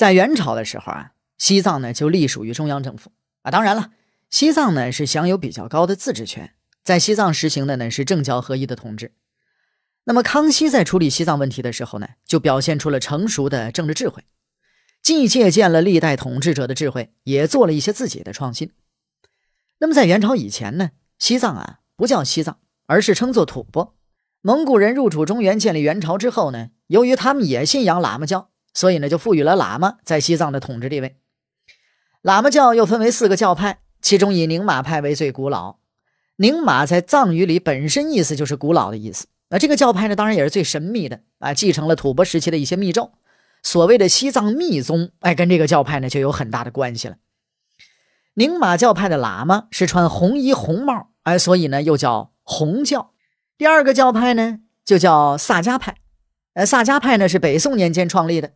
在元朝的时候啊，西藏呢就隶属于中央政府啊。当然了，西藏呢是享有比较高的自治权，在西藏实行的呢是政教合一的统治。那么康熙在处理西藏问题的时候呢，就表现出了成熟的政治智慧，既借鉴了历代统治者的智慧，也做了一些自己的创新。那么在元朝以前呢，西藏啊不叫西藏，而是称作吐蕃。蒙古人入主中原建立元朝之后呢，由于他们也信仰喇嘛教。所以呢，就赋予了喇嘛在西藏的统治地位。喇嘛教又分为四个教派，其中以宁玛派为最古老。宁玛在藏语里本身意思就是“古老”的意思。那这个教派呢，当然也是最神秘的啊，继承了吐蕃时期的一些密咒，所谓的西藏密宗，哎，跟这个教派呢就有很大的关系了。宁玛教派的喇嘛是穿红衣红帽，哎，所以呢又叫红教。第二个教派呢就叫萨迦派，呃，萨迦派呢是北宋年间创立的。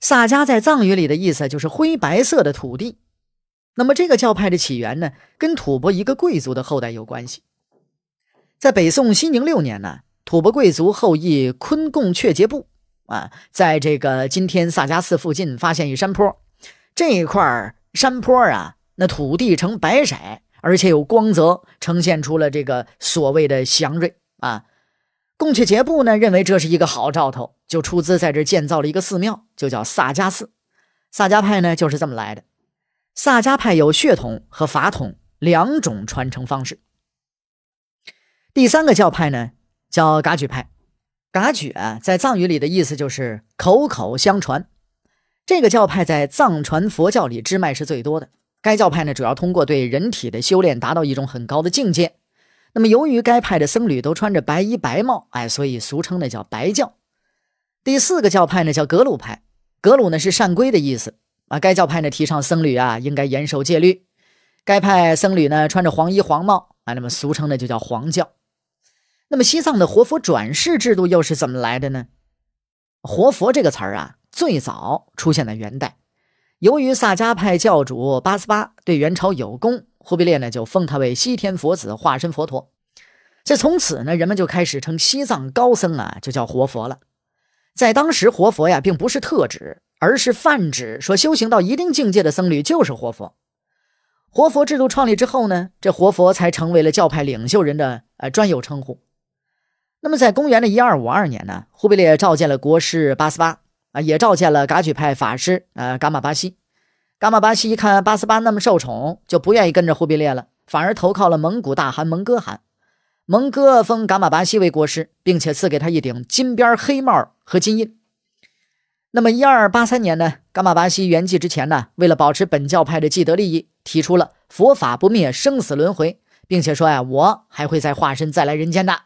萨迦在藏语里的意思就是灰白色的土地。那么这个教派的起源呢，跟吐蕃一个贵族的后代有关系。在北宋熙宁六年呢，吐蕃贵族后裔昆贡却杰布啊，在这个今天萨迦寺附近发现一山坡，这一块山坡啊，那土地呈白色，而且有光泽，呈现出了这个所谓的祥瑞啊。贡却杰布呢认为这是一个好兆头，就出资在这建造了一个寺庙，就叫萨迦寺。萨迦派呢就是这么来的。萨迦派有血统和法统两种传承方式。第三个教派呢叫噶举派。噶举啊，在藏语里的意思就是口口相传。这个教派在藏传佛教里支脉是最多的。该教派呢主要通过对人体的修炼达到一种很高的境界。那么，由于该派的僧侣都穿着白衣白帽，哎，所以俗称呢叫白教。第四个教派呢叫格鲁派，格鲁呢是善规的意思啊。该教派呢提倡僧侣啊应该严守戒律，该派僧侣呢穿着黄衣黄帽啊，那么俗称呢就叫黄教。那么，西藏的活佛转世制度又是怎么来的呢？活佛这个词儿啊，最早出现在元代，由于萨迦派教主八思巴对元朝有功。忽必烈呢，就封他为西天佛子、化身佛陀。这从此呢，人们就开始称西藏高僧啊，就叫活佛了。在当时，活佛呀，并不是特指，而是泛指，说修行到一定境界的僧侣就是活佛。活佛制度创立之后呢，这活佛才成为了教派领袖人的呃专有称呼。那么，在公元的一二五二年呢，忽必烈召见了国师八思巴啊，也召见了噶举派法师呃噶玛巴西。伽马巴西一看巴斯巴那么受宠，就不愿意跟着忽必烈了，反而投靠了蒙古大汗蒙哥汗。蒙哥封伽马巴西为国师，并且赐给他一顶金边黑帽和金印。那么，一二八三年呢，伽马巴西圆寂之前呢，为了保持本教派的既得利益，提出了佛法不灭，生死轮回，并且说呀，我还会再化身再来人间的。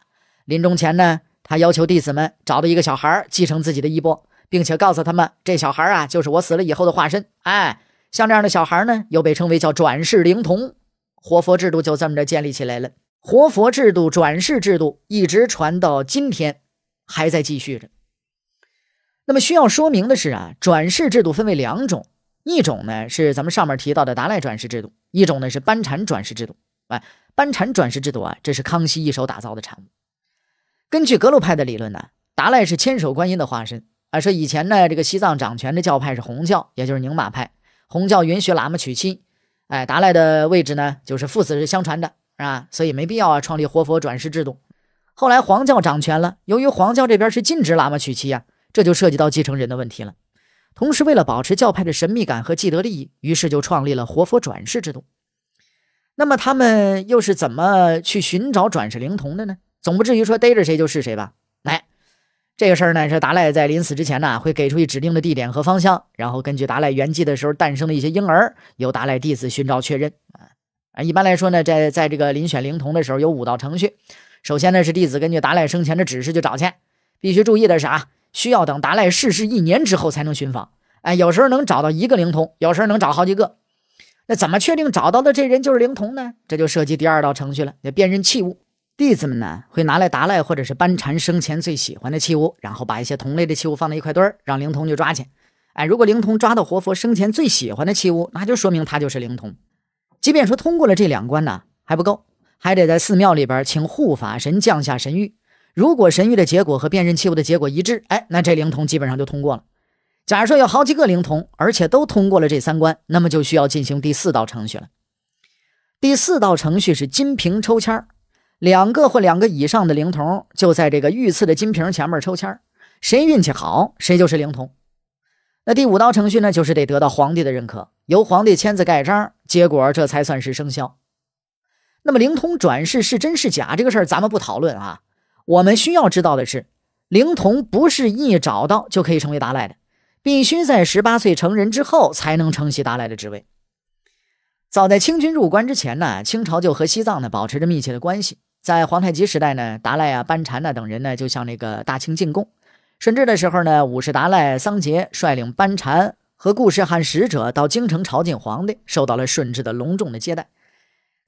临终前呢，他要求弟子们找到一个小孩继承自己的衣钵，并且告诉他们，这小孩啊，就是我死了以后的化身。哎。像这样的小孩呢，又被称为叫转世灵童，活佛制度就这么着建立起来了。活佛制度、转世制度一直传到今天，还在继续着。那么需要说明的是啊，转世制度分为两种，一种呢是咱们上面提到的达赖转世制度，一种呢是班禅转世制度。哎，班禅转世制度啊，这是康熙一手打造的产物。根据格鲁派的理论呢，达赖是千手观音的化身啊。说以前呢，这个西藏掌权的教派是红教，也就是宁玛派。红教允许喇嘛娶妻，哎，达赖的位置呢，就是父子是相传的，啊，所以没必要啊，创立活佛转世制度。后来黄教掌权了，由于黄教这边是禁止喇嘛娶妻呀，这就涉及到继承人的问题了。同时，为了保持教派的神秘感和既得利益，于是就创立了活佛转世制度。那么他们又是怎么去寻找转世灵童的呢？总不至于说逮着谁就是谁吧？来。这个事儿呢，是达赖在临死之前呢，会给出一指定的地点和方向，然后根据达赖圆寂的时候诞生的一些婴儿，由达赖弟子寻找确认。啊，一般来说呢，在在这个遴选灵童的时候，有五道程序。首先呢，是弟子根据达赖生前的指示去找去。必须注意的是啊，需要等达赖逝世一年之后才能寻访。哎，有时候能找到一个灵童，有时候能找好几个。那怎么确定找到的这人就是灵童呢？这就涉及第二道程序了，得辨认器物。弟子们呢，会拿来达赖或者是班禅生前最喜欢的器物，然后把一些同类的器物放在一块堆儿，让灵童去抓去。哎，如果灵童抓到活佛生前最喜欢的器物，那就说明他就是灵童。即便说通过了这两关呢，还不够，还得在寺庙里边请护法神降下神谕。如果神谕的结果和辨认器物的结果一致，哎，那这灵童基本上就通过了。假设有好几个灵童，而且都通过了这三关，那么就需要进行第四道程序了。第四道程序是金瓶抽签儿。两个或两个以上的灵童就在这个御赐的金瓶前面抽签谁运气好，谁就是灵童。那第五道程序呢，就是得得到皇帝的认可，由皇帝签字盖章，结果这才算是生效。那么灵童转世是真是假，这个事儿咱们不讨论啊。我们需要知道的是，灵童不是一找到就可以成为达赖的，必须在十八岁成人之后才能承袭达赖的职位。早在清军入关之前呢，清朝就和西藏呢保持着密切的关系。在皇太极时代呢，达赖啊、班禅呐等人呢，就向那个大清进贡。顺治的时候呢，五世达赖桑杰率领班禅和固氏汗使者到京城朝觐皇帝，受到了顺治的隆重的接待。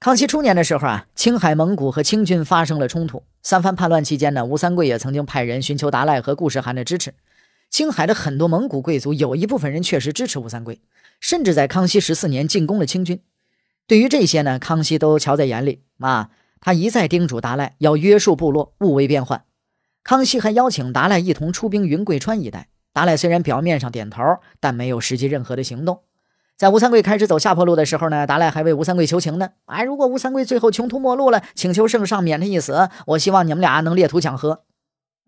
康熙初年的时候啊，青海蒙古和清军发生了冲突，三藩叛乱期间呢，吴三桂也曾经派人寻求达赖和固氏汗的支持。青海的很多蒙古贵族有一部分人确实支持吴三桂，甚至在康熙十四年进攻了清军。对于这些呢，康熙都瞧在眼里啊。他一再叮嘱达赖要约束部落勿为变换，康熙还邀请达赖一同出兵云贵川一带。达赖虽然表面上点头，但没有实际任何的行动。在吴三桂开始走下坡路的时候呢，达赖还为吴三桂求情呢。哎，如果吴三桂最后穷途末路了，请求圣上免他一死，我希望你们俩能列土讲和。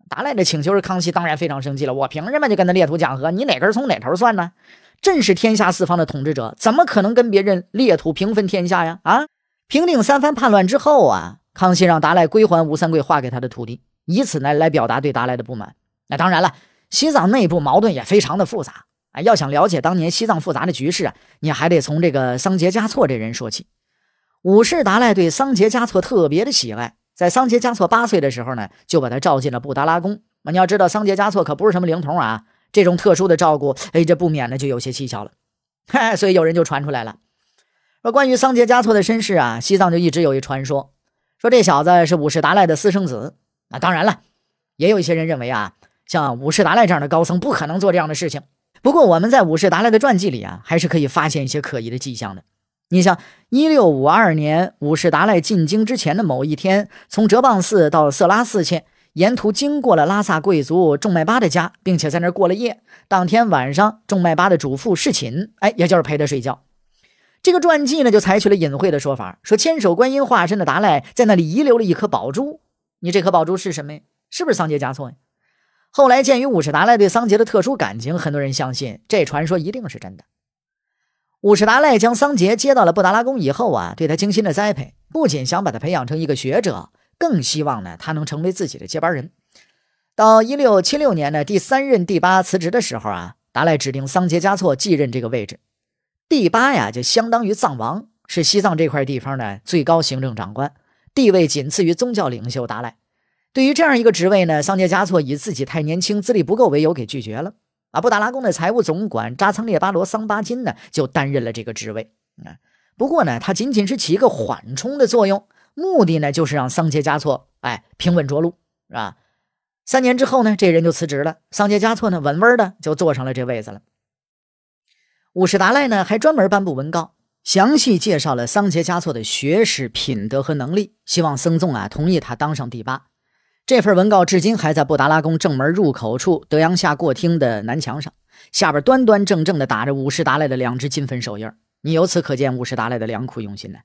达赖的请求是康熙当然非常生气了，我凭什么就跟他列土讲和？你哪根从哪头算呢？朕是天下四方的统治者，怎么可能跟别人列土平分天下呀？啊！平定三藩叛乱之后啊，康熙让达赖归还吴三桂划给他的土地，以此呢来表达对达赖的不满。那当然了，西藏内部矛盾也非常的复杂。哎，要想了解当年西藏复杂的局势啊，你还得从这个桑杰嘉措这人说起。五世达赖对桑杰嘉措特别的喜爱，在桑杰嘉措八岁的时候呢，就把他召进了布达拉宫。你要知道，桑杰嘉措可不是什么灵童啊，这种特殊的照顾，哎，这不免呢就有些蹊跷了。嗨，所以有人就传出来了。说关于桑杰嘉措的身世啊，西藏就一直有一传说，说这小子是五世达赖的私生子。那当然了，也有一些人认为啊，像五世达赖这样的高僧不可能做这样的事情。不过我们在五世达赖的传记里啊，还是可以发现一些可疑的迹象的。你像一六五二年五世达赖进京之前的某一天，从哲蚌寺到色拉寺去，沿途经过了拉萨贵族仲麦巴的家，并且在那儿过了夜。当天晚上，仲麦巴的主妇侍寝，哎，也就是陪他睡觉。这个传记呢，就采取了隐晦的说法，说千手观音化身的达赖在那里遗留了一颗宝珠。你这颗宝珠是什么呀？是不是桑杰加措呀？后来鉴于五世达赖对桑杰的特殊感情，很多人相信这传说一定是真的。五世达赖将桑杰接到了布达拉宫以后啊，对他精心的栽培，不仅想把他培养成一个学者，更希望呢他能成为自己的接班人。到一六七六年呢，第三任第八辞职的时候啊，达赖指定桑杰加措继任这个位置。第八呀，就相当于藏王，是西藏这块地方的最高行政长官，地位仅次于宗教领袖达赖。对于这样一个职位呢，桑杰嘉措以自己太年轻、资历不够为由给拒绝了。啊，布达拉宫的财务总管扎仓列巴罗桑巴金呢，就担任了这个职位。啊，不过呢，他仅仅是起一个缓冲的作用，目的呢就是让桑杰嘉措哎平稳着陆，是吧？三年之后呢，这人就辞职了，桑杰嘉措呢稳稳的就坐上了这位子了。五世达赖呢，还专门颁布文告，详细介绍了桑杰嘉措的学识、品德和能力，希望僧众啊同意他当上第八。这份文告至今还在布达拉宫正门入口处德阳下过厅的南墙上，下边端端正正的打着五世达赖的两只金粉手印你由此可见五世达赖的良苦用心呢。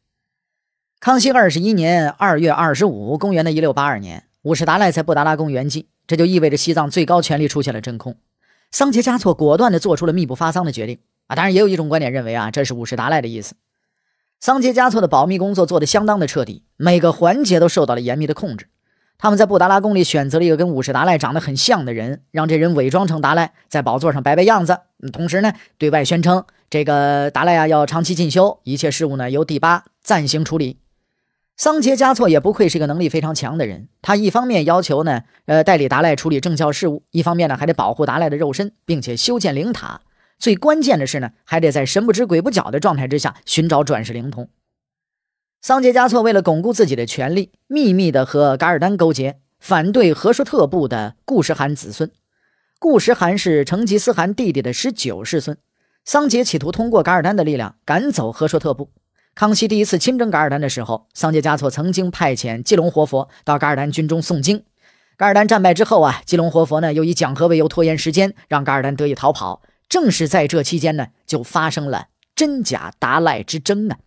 康熙二十一年二月二十五，公元的一六八二年，五世达赖在布达拉宫圆寂，这就意味着西藏最高权力出现了真空。桑杰嘉措果断地做出了密不发丧的决定。啊，当然也有一种观点认为啊，这是五世达赖的意思。桑杰加措的保密工作做得相当的彻底，每个环节都受到了严密的控制。他们在布达拉宫里选择了一个跟五世达赖长得很像的人，让这人伪装成达赖，在宝座上摆摆样子。同时呢，对外宣称这个达赖啊要长期进修，一切事务呢由第八暂行处理。桑杰加措也不愧是一个能力非常强的人，他一方面要求呢，呃，代理达赖处理政教事务，一方面呢，还得保护达赖的肉身，并且修建灵塔。最关键的是呢，还得在神不知鬼不觉的状态之下寻找转世灵童。桑杰嘉措为了巩固自己的权力，秘密的和噶尔丹勾结，反对和硕特部的固什汗子孙。固什汗是成吉思汗弟弟的十九世孙。桑杰企图通过噶尔丹的力量赶走和硕特部。康熙第一次亲征噶尔丹的时候，桑杰嘉措曾经派遣基隆活佛到噶尔丹军中诵经。噶尔丹战败之后啊，基隆活佛呢又以讲和为由拖延时间，让噶尔丹得以逃跑。正是在这期间呢，就发生了真假达赖之争啊。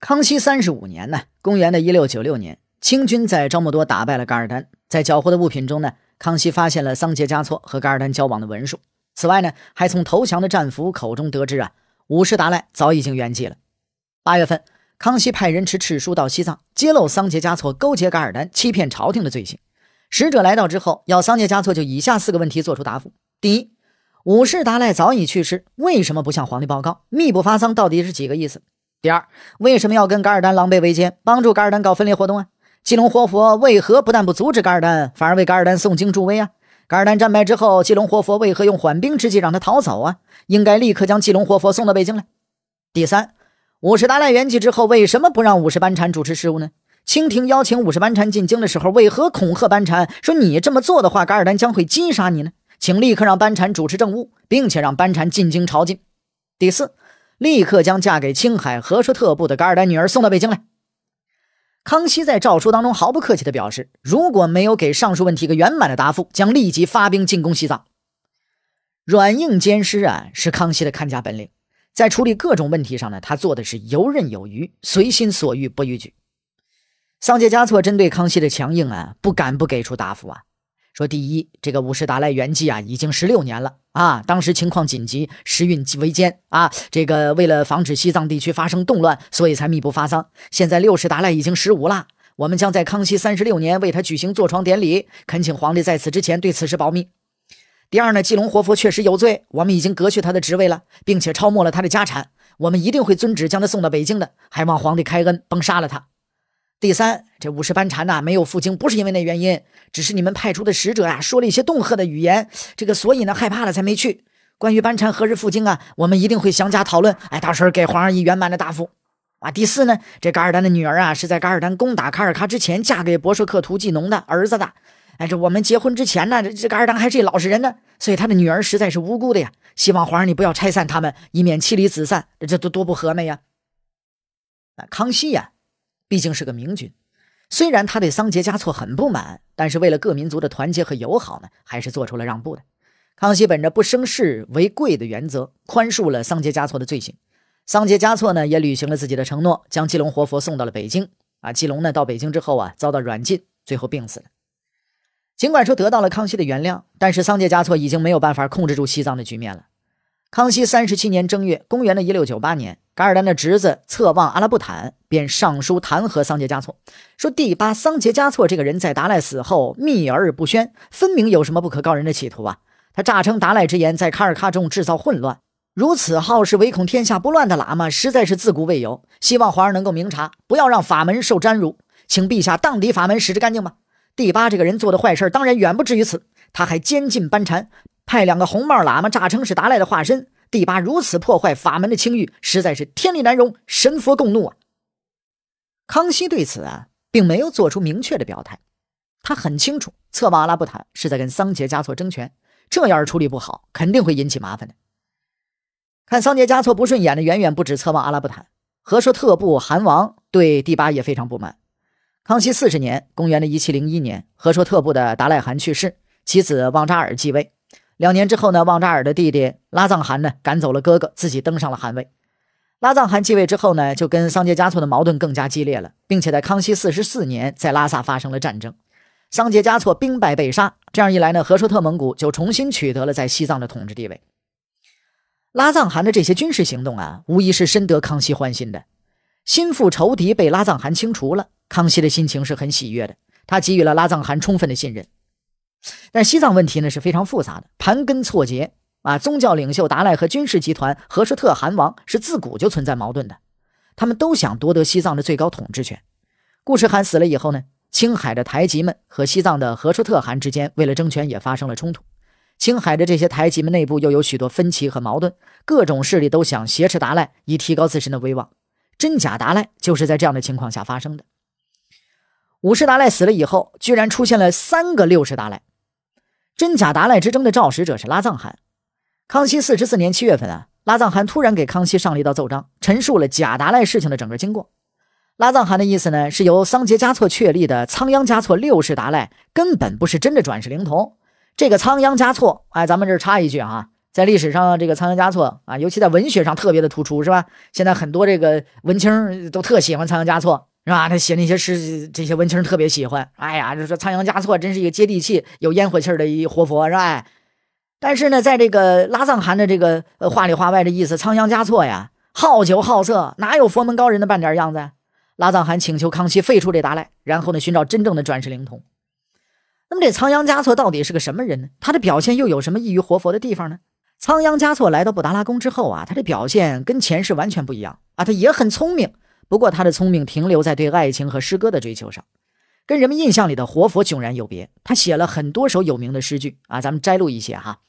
康熙三十五年呢，公元的一六九六年，清军在招木多打败了噶尔丹，在缴获的物品中呢，康熙发现了桑杰嘉措和噶尔丹交往的文书。此外呢，还从投降的战俘口中得知啊，五世达赖早已经圆寂了。八月份，康熙派人持敕书到西藏，揭露桑杰嘉措勾结噶尔丹、欺骗朝廷的罪行。使者来到之后，要桑杰嘉措就以下四个问题做出答复：第一。五世达赖早已去世，为什么不向皇帝报告？密不发丧到底是几个意思？第二，为什么要跟噶尔丹狼狈为奸，帮助噶尔丹搞分裂活动啊？基隆活佛为何不但不阻止噶尔丹，反而为噶尔丹诵经助威啊？噶尔丹战败之后，基隆活佛为何用缓兵之计让他逃走啊？应该立刻将基隆活佛送到北京来。第三，五世达赖圆寂之后，为什么不让五世班禅主持事务呢？清廷邀请五世班禅进京的时候，为何恐吓班禅说你这么做的话，噶尔丹将会击杀你呢？请立刻让班禅主持政务，并且让班禅进京朝觐。第四，立刻将嫁给青海和硕特部的噶尔丹女儿送到北京来。康熙在诏书当中毫不客气地表示，如果没有给上述问题个圆满的答复，将立即发兵进攻西藏。软硬兼施啊，是康熙的看家本领，在处理各种问题上呢，他做的是游刃有余，随心所欲，不逾矩。桑杰嘉措针对康熙的强硬啊，不敢不给出答复啊。说第一，这个五世达赖圆寂啊，已经十六年了啊，当时情况紧急，时运危艰啊，这个为了防止西藏地区发生动乱，所以才密不发丧。现在六世达赖已经十五了，我们将在康熙三十六年为他举行坐床典礼，恳请皇帝在此之前对此事保密。第二呢，基隆活佛确实有罪，我们已经革去他的职位了，并且抄没了他的家产，我们一定会遵旨将他送到北京的，还望皇帝开恩，甭杀了他。第三，这五十班禅呐没有赴京，不是因为那原因，只是你们派出的使者呀说了一些恫吓的语言，这个所以呢害怕了才没去。关于班禅何日赴京啊，我们一定会详加讨论，哎，到时候给皇上一圆满的答复。啊，第四呢，这噶尔丹的女儿啊是在噶尔丹攻打卡尔喀之前嫁给博硕克图济农的儿子的。哎，这我们结婚之前呢，这噶尔丹还是老实人呢，所以他的女儿实在是无辜的呀。希望皇上你不要拆散他们，以免妻离子散，这这多多不和美呀。啊，康熙呀。毕竟是个明君，虽然他对桑杰嘉措很不满，但是为了各民族的团结和友好呢，还是做出了让步的。康熙本着不生事为贵的原则，宽恕了桑杰嘉措的罪行。桑杰嘉措呢，也履行了自己的承诺，将基隆活佛送到了北京。啊，基隆呢，到北京之后啊，遭到软禁，最后病死了。尽管说得到了康熙的原谅，但是桑杰嘉措已经没有办法控制住西藏的局面了。康熙三十七年正月，公元的一六九八年，噶尔丹的侄子策旺阿拉布坦便上书弹劾桑杰加措，说第八桑杰加措这个人在达赖死后秘而不宣，分明有什么不可告人的企图啊！他诈称达赖之言，在卡尔喀中制造混乱，如此好事唯恐天下不乱的喇嘛，实在是自古未有。希望皇上能够明察，不要让法门受沾辱，请陛下荡涤法门，使之干净吧。第八这个人做的坏事儿，当然远不止于此，他还监禁班禅。派两个红帽喇嘛诈称是达赖的化身，第八如此破坏法门的清誉，实在是天理难容，神佛共怒啊！康熙对此啊，并没有做出明确的表态。他很清楚，策妄阿拉布坦是在跟桑杰嘉措争权，这要是处理不好，肯定会引起麻烦的。看桑杰嘉措不顺眼的，远远不止策妄阿拉布坦，和硕特部汗王对第八也非常不满。康熙四十年（公元的一七零一年），和硕特部的达赖汗去世，其子旺扎尔继位。两年之后呢，旺扎尔的弟弟拉藏汗呢赶走了哥哥，自己登上了汗位。拉藏汗继位之后呢，就跟桑杰嘉措的矛盾更加激烈了，并且在康熙四十四年，在拉萨发生了战争，桑杰嘉措兵败被杀。这样一来呢，和硕特蒙古就重新取得了在西藏的统治地位。拉藏汗的这些军事行动啊，无疑是深得康熙欢心的。心腹仇敌被拉藏汗清除了，康熙的心情是很喜悦的，他给予了拉藏汗充分的信任。但西藏问题呢是非常复杂的，盘根错节啊！宗教领袖达赖和军事集团和舒特汗王是自古就存在矛盾的，他们都想夺得西藏的最高统治权。固始汗死了以后呢，青海的台吉们和西藏的和舒特汗之间为了争权也发生了冲突。青海的这些台吉们内部又有许多分歧和矛盾，各种势力都想挟持达赖以提高自身的威望。真假达赖就是在这样的情况下发生的。五世达赖死了以后，居然出现了三个六世达赖。真假达赖之争的肇始者是拉藏汗。康熙四十四年七月份啊，拉藏汗突然给康熙上了一道奏章，陈述了假达赖事情的整个经过。拉藏汗的意思呢，是由桑杰嘉措确立的仓央嘉措六世达赖根本不是真的转世灵童。这个仓央嘉措，哎，咱们这插一句啊，在历史上这个仓央嘉措啊，尤其在文学上特别的突出，是吧？现在很多这个文青都特喜欢仓央嘉措。是吧？他写那些诗，这些文青特别喜欢。哎呀，就说仓央嘉措真是一个接地气、有烟火气的一活佛，是吧？但是呢，在这个拉藏汗的这个话里话外的意思，仓央嘉措呀，好酒好色，哪有佛门高人的半点样子？拉藏汗请求康熙废除这达赖，然后呢，寻找真正的转世灵童。那么，这仓央嘉措到底是个什么人呢？他的表现又有什么异于活佛的地方呢？仓央嘉措来到布达拉宫之后啊，他的表现跟前世完全不一样啊，他也很聪明。不过，他的聪明停留在对爱情和诗歌的追求上，跟人们印象里的活佛迥然有别。他写了很多首有名的诗句啊，咱们摘录一些哈。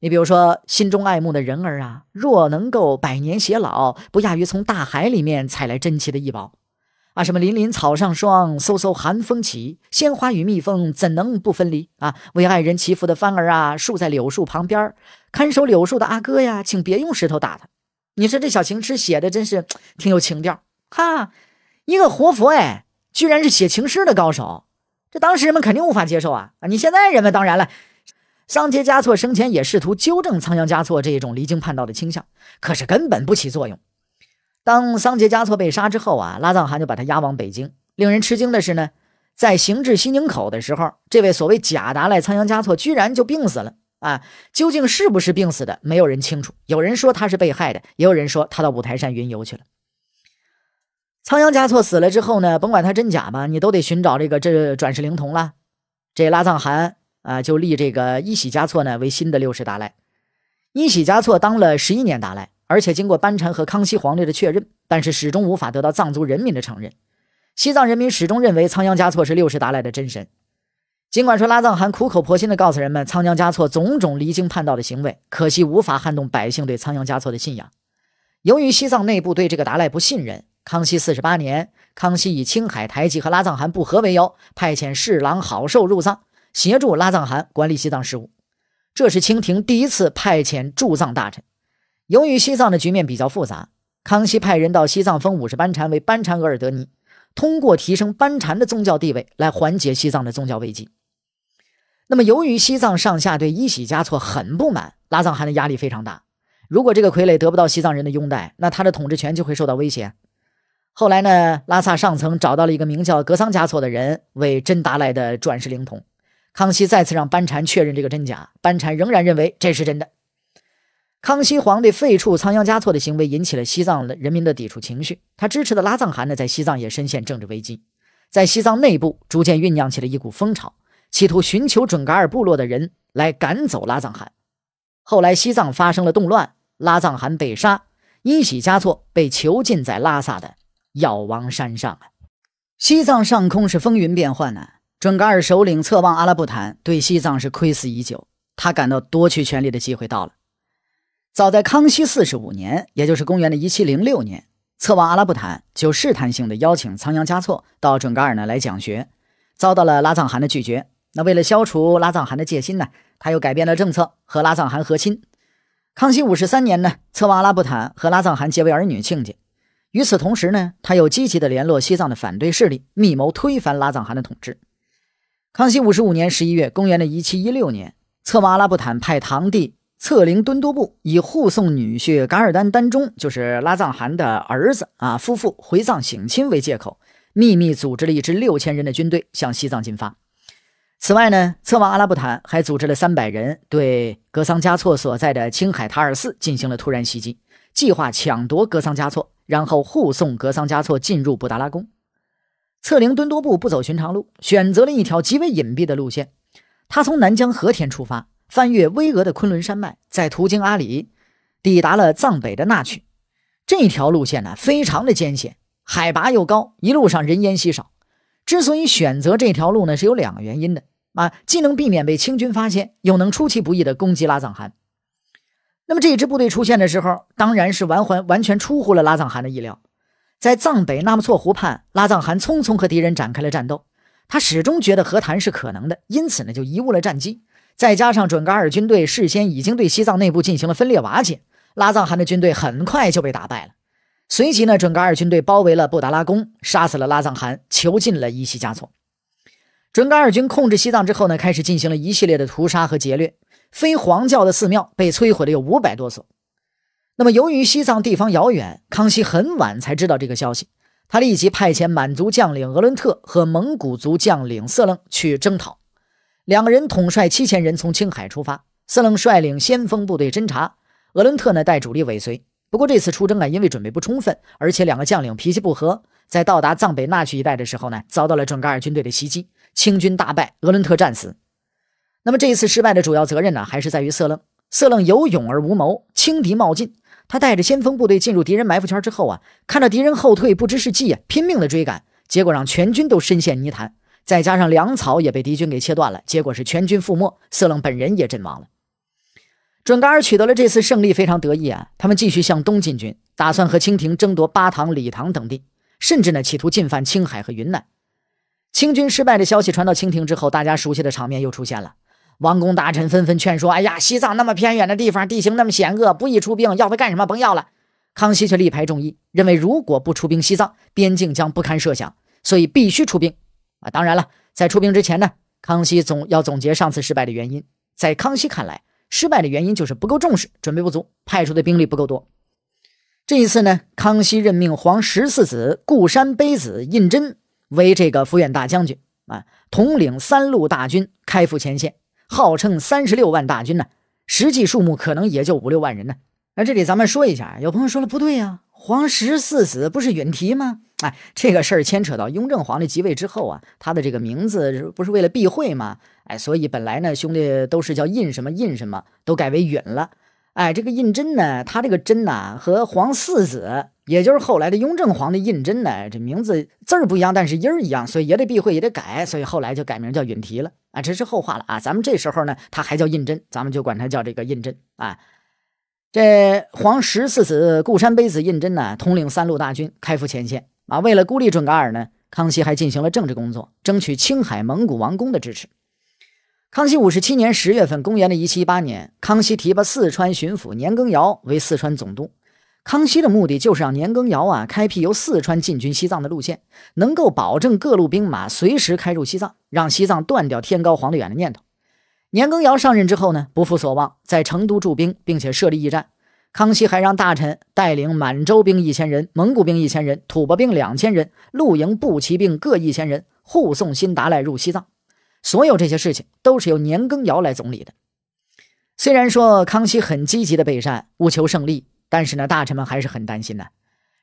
你比如说，心中爱慕的人儿啊，若能够百年偕老，不亚于从大海里面采来珍奇的异宝。啊，什么林林草上霜，飕飕寒风起，鲜花与蜜蜂怎能不分离啊？为爱人祈福的幡儿啊，竖在柳树旁边，看守柳树的阿哥呀，请别用石头打他。你说这小情痴写的真是挺有情调。哈，一个活佛哎，居然是写情诗的高手，这当时人们肯定无法接受啊啊！你现在人们当然了，桑杰嘉措生前也试图纠正仓央嘉措这一种离经叛道的倾向，可是根本不起作用。当桑杰嘉措被杀之后啊，拉藏汗就把他押往北京。令人吃惊的是呢，在行至西宁口的时候，这位所谓假达赖仓央嘉措居然就病死了啊！究竟是不是病死的，没有人清楚。有人说他是被害的，也有人说他到五台山云游去了。仓央嘉措死了之后呢，甭管他真假吧，你都得寻找这个这转世灵童了。这拉藏汗啊，就立这个伊喜嘉措呢为新的六世达赖。伊喜嘉措当了十一年达赖，而且经过班禅和康熙皇帝的确认，但是始终无法得到藏族人民的承认。西藏人民始终认为仓央嘉措是六世达赖的真神。尽管说拉藏汗苦口婆心地告诉人们仓央嘉措种种离经叛道的行为，可惜无法撼动百姓对仓央嘉措的信仰。由于西藏内部对这个达赖不信任。康熙四十八年，康熙以青海台吉和拉藏汗不和为由，派遣侍郎郝寿入藏，协助拉藏汗管理西藏事务。这是清廷第一次派遣驻藏大臣。由于西藏的局面比较复杂，康熙派人到西藏封五十班禅为班禅额尔德尼，通过提升班禅的宗教地位来缓解西藏的宗教危机。那么，由于西藏上下对一喜加措很不满，拉藏汗的压力非常大。如果这个傀儡得不到西藏人的拥戴，那他的统治权就会受到威胁。后来呢？拉萨上层找到了一个名叫格桑嘉措的人，为真达赖的转世灵童。康熙再次让班禅确认这个真假，班禅仍然认为这是真的。康熙皇帝废黜仓央嘉措的行为引起了西藏的人民的抵触情绪，他支持的拉藏汗呢，在西藏也深陷政治危机，在西藏内部逐渐酝酿起了一股风潮，企图寻求准噶尔部落的人来赶走拉藏汗。后来西藏发生了动乱，拉藏汗被杀，因喜嘉措被囚禁在拉萨的。药王山上啊，西藏上空是风云变幻呢。准噶尔首领策妄阿拉布坦对西藏是窥伺已久，他感到夺取权力的机会到了。早在康熙四十五年，也就是公元的1706年，策妄阿拉布坦就试探性的邀请仓央嘉措到准噶尔呢来讲学，遭到了拉藏汗的拒绝。那为了消除拉藏汗的戒心呢，他又改变了政策，和拉藏汗和亲。康熙五十三年呢，策妄阿拉布坦和拉藏汗结为儿女亲家。与此同时呢，他又积极的联络西藏的反对势力，密谋推翻拉藏汗的统治。康熙五十五年十一月（公元的一七一六年），策马阿拉布坦派堂弟策凌敦多部以护送女婿噶尔丹丹中，就是拉藏汗的儿子啊，夫妇回藏省亲为借口，秘密组织了一支六千人的军队向西藏进发。此外呢，策马阿拉布坦还组织了三百人对格桑加措所在的青海塔尔寺进行了突然袭击。计划抢夺格桑嘉措，然后护送格桑嘉措进入布达拉宫。策凌敦多布不走寻常路，选择了一条极为隐蔽的路线。他从南疆和田出发，翻越巍峨的昆仑山脉，在途经阿里，抵达了藏北的那曲。这条路线呢，非常的艰险，海拔又高，一路上人烟稀少。之所以选择这条路呢，是有两个原因的啊，既能避免被清军发现，又能出其不意的攻击拉藏汗。那么这一支部队出现的时候，当然是完环完全出乎了拉藏汗的意料。在藏北纳木错湖畔，拉藏汗匆匆和敌人展开了战斗。他始终觉得和谈是可能的，因此呢就贻误了战机。再加上准噶尔军队事先已经对西藏内部进行了分裂瓦解，拉藏汗的军队很快就被打败了。随即呢，准噶尔军队包围了布达拉宫，杀死了拉藏汗，囚禁了伊西加措。准噶尔军控制西藏之后呢，开始进行了一系列的屠杀和劫掠。非黄教的寺庙被摧毁了有五百多所。那么，由于西藏地方遥远，康熙很晚才知道这个消息。他立即派遣满族将领额伦特和蒙古族将领色楞去征讨。两个人统帅七千人从青海出发，色楞率领先锋部队侦察，额伦特呢带主力尾随。不过这次出征啊，因为准备不充分，而且两个将领脾气不和，在到达藏北纳曲一带的时候呢，遭到了准噶尔军队的袭击，清军大败，额伦特战死。那么这一次失败的主要责任呢，还是在于色楞。色楞有勇而无谋，轻敌冒进。他带着先锋部队进入敌人埋伏圈之后啊，看着敌人后退，不知是计啊，拼命的追赶，结果让全军都深陷泥潭。再加上粮草也被敌军给切断了，结果是全军覆没，色楞本人也阵亡了。准噶尔取得了这次胜利，非常得意啊。他们继续向东进军，打算和清廷争夺巴塘、理塘等地，甚至呢，企图进犯青海和云南。清军失败的消息传到清廷之后，大家熟悉的场面又出现了。王公大臣纷纷劝说：“哎呀，西藏那么偏远的地方，地形那么险恶，不宜出兵，要它干什么？甭要了。”康熙却力排众议，认为如果不出兵西藏，边境将不堪设想，所以必须出兵。啊，当然了，在出兵之前呢，康熙总要总结上次失败的原因。在康熙看来，失败的原因就是不够重视，准备不足，派出的兵力不够多。这一次呢，康熙任命皇十四子顾山卑子胤禛为这个抚远大将军，啊，统领三路大军开赴前线。号称三十六万大军呢，实际数目可能也就五六万人呢。那这里咱们说一下，有朋友说了不对啊，皇十四子不是允提吗？哎，这个事儿牵扯到雍正皇帝即位之后啊，他的这个名字不是为了避讳吗？哎，所以本来呢，兄弟都是叫胤什么，胤什么都改为允了。哎，这个胤禛呢，他这个禛呢，和皇四子。也就是后来的雍正皇的胤禛呢，这名字字儿不一样，但是音儿一样，所以也得避讳，也得改，所以后来就改名叫允提了啊，这是后话了啊。咱们这时候呢，他还叫胤禛，咱们就管他叫这个胤禛啊。这皇十四子固山卑子胤禛呢，统领三路大军开赴前线啊。为了孤立准噶尔呢，康熙还进行了政治工作，争取青海蒙古王宫的支持。康熙五十七年十月份，公元的一七一八年，康熙提拔四川巡抚年羹尧为四川总督。康熙的目的就是让年羹尧啊开辟由四川进军西藏的路线，能够保证各路兵马随时开入西藏，让西藏断掉天高皇帝远的念头。年羹尧上任之后呢，不负所望，在成都驻兵，并且设立驿站。康熙还让大臣带领满洲兵一千人、蒙古兵一千人、土蕃兵两千人、露营步骑兵各一千人护送辛达赖入西藏。所有这些事情都是由年羹尧来总理的。虽然说康熙很积极的备战，务求胜利。但是呢，大臣们还是很担心的。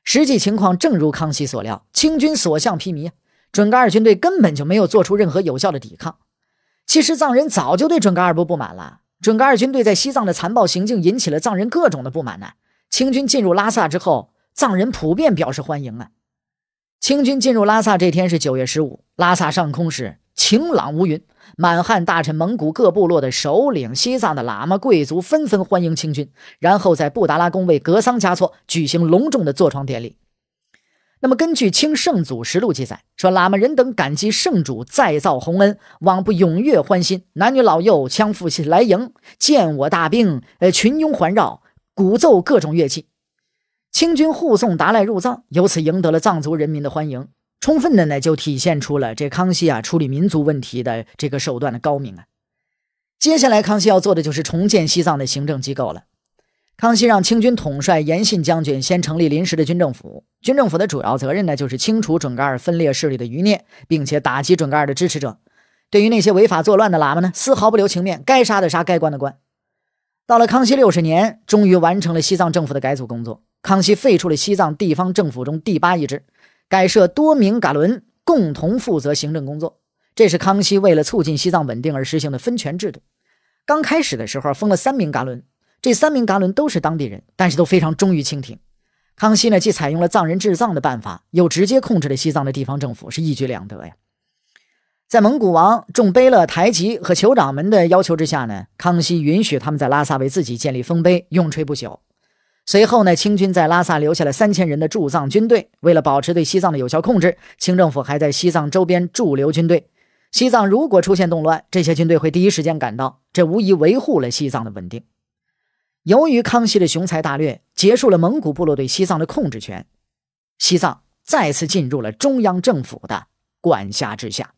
实际情况正如康熙所料，清军所向披靡，准噶尔军队根本就没有做出任何有效的抵抗。其实藏人早就对准噶尔部不满了，准噶尔军队在西藏的残暴行径引起了藏人各种的不满呢。清军进入拉萨之后，藏人普遍表示欢迎啊。清军进入拉萨这天是九月十五，拉萨上空是。晴朗无云，满汉大臣、蒙古各部落的首领、西藏的喇嘛贵族纷纷欢迎清军，然后在布达拉宫为格桑嘉措举行隆重的坐床典礼。那么，根据《清圣祖实录》记载，说喇嘛人等感激圣主再造洪恩，往不踊跃欢欣，男女老幼羌负气来迎，见我大兵，呃，群拥环绕，鼓奏各种乐器。清军护送达赖入藏，由此赢得了藏族人民的欢迎。充分的呢，就体现出了这康熙啊处理民族问题的这个手段的高明啊。接下来，康熙要做的就是重建西藏的行政机构了。康熙让清军统帅严信将军先成立临时的军政府，军政府的主要责任呢，就是清除准噶尔分裂势力的余孽，并且打击准噶尔的支持者。对于那些违法作乱的喇嘛呢，丝毫不留情面，该杀的杀，该关的关。到了康熙六十年，终于完成了西藏政府的改组工作。康熙废除了西藏地方政府中第八一支，改设多名噶伦共同负责行政工作，这是康熙为了促进西藏稳定而实行的分权制度。刚开始的时候封了三名噶伦，这三名噶伦都是当地人，但是都非常忠于清廷。康熙呢既采用了藏人治藏的办法，又直接控制了西藏的地方政府，是一举两得呀。在蒙古王众贝勒台吉和酋长们的要求之下呢，康熙允许他们在拉萨为自己建立丰碑，永垂不朽。随后呢，清军在拉萨留下了三千人的驻藏军队。为了保持对西藏的有效控制，清政府还在西藏周边驻留军队。西藏如果出现动乱，这些军队会第一时间赶到，这无疑维护了西藏的稳定。由于康熙的雄才大略，结束了蒙古部落对西藏的控制权，西藏再次进入了中央政府的管辖之下。